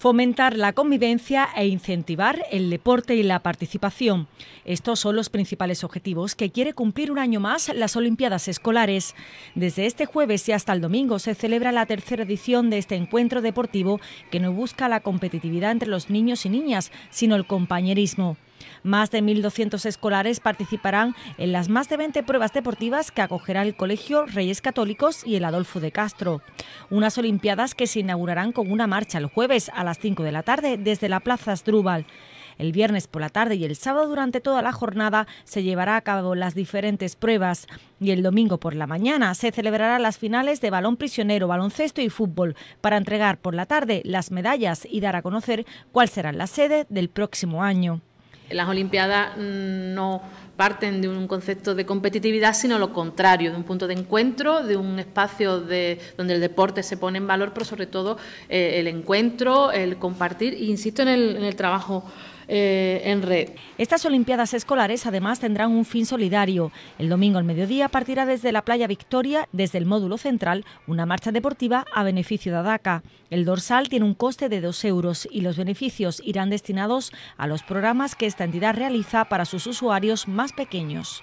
fomentar la convivencia e incentivar el deporte y la participación. Estos son los principales objetivos que quiere cumplir un año más las Olimpiadas Escolares. Desde este jueves y hasta el domingo se celebra la tercera edición de este encuentro deportivo que no busca la competitividad entre los niños y niñas, sino el compañerismo. Más de 1.200 escolares participarán en las más de 20 pruebas deportivas que acogerá el Colegio Reyes Católicos y el Adolfo de Castro. Unas Olimpiadas que se inaugurarán con una marcha el jueves a las 5 de la tarde desde la Plaza Asdrúbal. El viernes por la tarde y el sábado durante toda la jornada se llevará a cabo las diferentes pruebas y el domingo por la mañana se celebrarán las finales de balón prisionero, baloncesto y fútbol para entregar por la tarde las medallas y dar a conocer cuál será la sede del próximo año. Las Olimpiadas no parten de un concepto de competitividad, sino lo contrario, de un punto de encuentro, de un espacio de, donde el deporte se pone en valor, pero sobre todo eh, el encuentro, el compartir, e insisto en el trabajo eh, en red. Estas Olimpiadas Escolares además tendrán un fin solidario. El domingo al mediodía partirá desde la playa Victoria, desde el módulo central, una marcha deportiva a beneficio de ADACA. El dorsal tiene un coste de 2 euros y los beneficios irán destinados a los programas que esta entidad realiza para sus usuarios más pequeños.